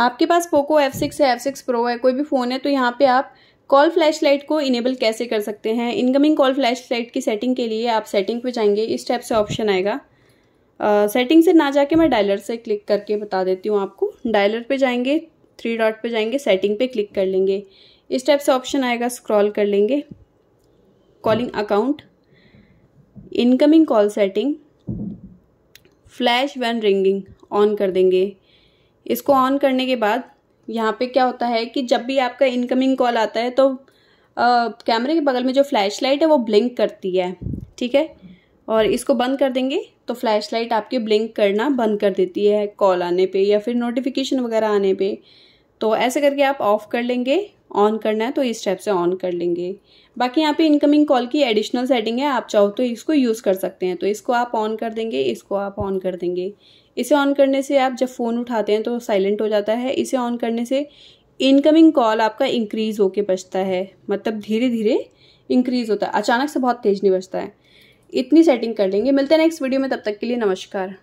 आपके पास Poco F six है एफ सिक्स प्रो है कोई भी फ़ोन है तो यहाँ पे आप कॉल फ्लैश लाइट को इनेबल कैसे कर सकते हैं इनकमिंग कॉल फ्लैश लाइट की सेटिंग के लिए आप सेटिंग पे जाएंगे इस टाइप से ऑप्शन आएगा सेटिंग से ना जाके मैं डायलर से क्लिक करके बता देती हूँ आपको डायलर पे जाएंगे थ्री डॉट पे जाएंगे सेटिंग पे क्लिक कर लेंगे इस टाइप से ऑप्शन आएगा स्क्रॉल कर लेंगे calling account incoming call setting flash one ringing on कर देंगे इसको ऑन करने के बाद यहाँ पे क्या होता है कि जब भी आपका इनकमिंग कॉल आता है तो कैमरे के बगल में जो फ्लैश लाइट है वो ब्लिंक करती है ठीक है और इसको बंद कर देंगे तो फ्लैश लाइट आपकी ब्लिंक करना बंद कर देती है कॉल आने पे या फिर नोटिफिकेशन वगैरह आने पे तो ऐसे करके आप ऑफ़ कर लेंगे ऑन करना है तो इस टाइप से ऑन कर लेंगे बाकी यहाँ पे इनकमिंग कॉल की एडिशनल सेटिंग है आप चाहो तो इसको यूज़ कर सकते हैं तो इसको आप ऑन कर देंगे इसको आप ऑन कर देंगे इसे ऑन करने से आप जब फ़ोन उठाते हैं तो साइलेंट हो जाता है इसे ऑन करने से इनकमिंग कॉल आपका इंक्रीज़ होके बचता है मतलब धीरे धीरे इंक्रीज़ होता है अचानक से बहुत तेज़ नहीं बचता है इतनी सेटिंग कर लेंगे मिलते हैं नेक्स्ट वीडियो में तब तक के लिए नमस्कार